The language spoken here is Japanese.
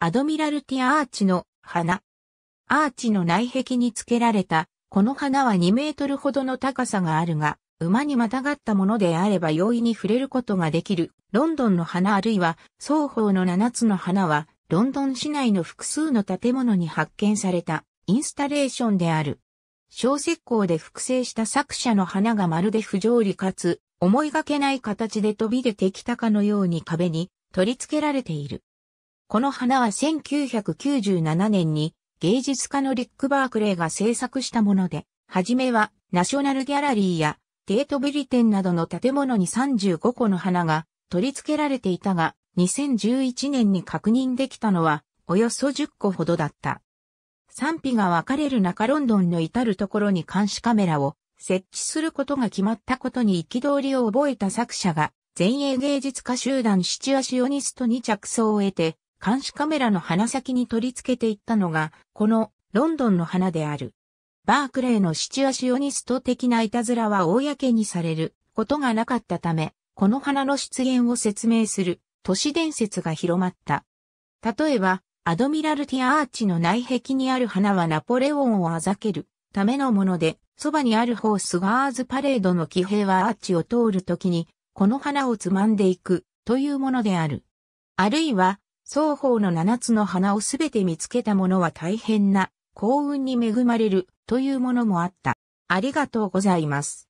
アドミラルティアーチの花。アーチの内壁につけられた、この花は2メートルほどの高さがあるが、馬にまたがったものであれば容易に触れることができる。ロンドンの花あるいは双方の7つの花は、ロンドン市内の複数の建物に発見されたインスタレーションである。小石膏で複製した作者の花がまるで不条理かつ思いがけない形で飛び出てきたかのように壁に取り付けられている。この花は1997年に芸術家のリック・バークレーが制作したもので、はじめはナショナルギャラリーやテートブリテンなどの建物に35個の花が取り付けられていたが、2011年に確認できたのはおよそ10個ほどだった。賛否が分かれる中ロンドンの至るところに監視カメラを設置することが決まったことに憤りを覚えた作者が前衛芸術家集団シチュアシオニストに着想を得て監視カメラの鼻先に取り付けていったのが、このロンドンの花である。バークレーのシチュアシオニスト的ないたずらは公にされることがなかったため、この花の出現を説明する都市伝説が広まった。例えば、アドミラルティアアーチの内壁にある花はナポレオンをあざけるためのもので、そばにあるホースガーズパレードの騎兵はアーチを通るときに、この花をつまんでいくというものである。あるいは、双方の七つの花をすべて見つけた者は大変な幸運に恵まれるというものもあった。ありがとうございます。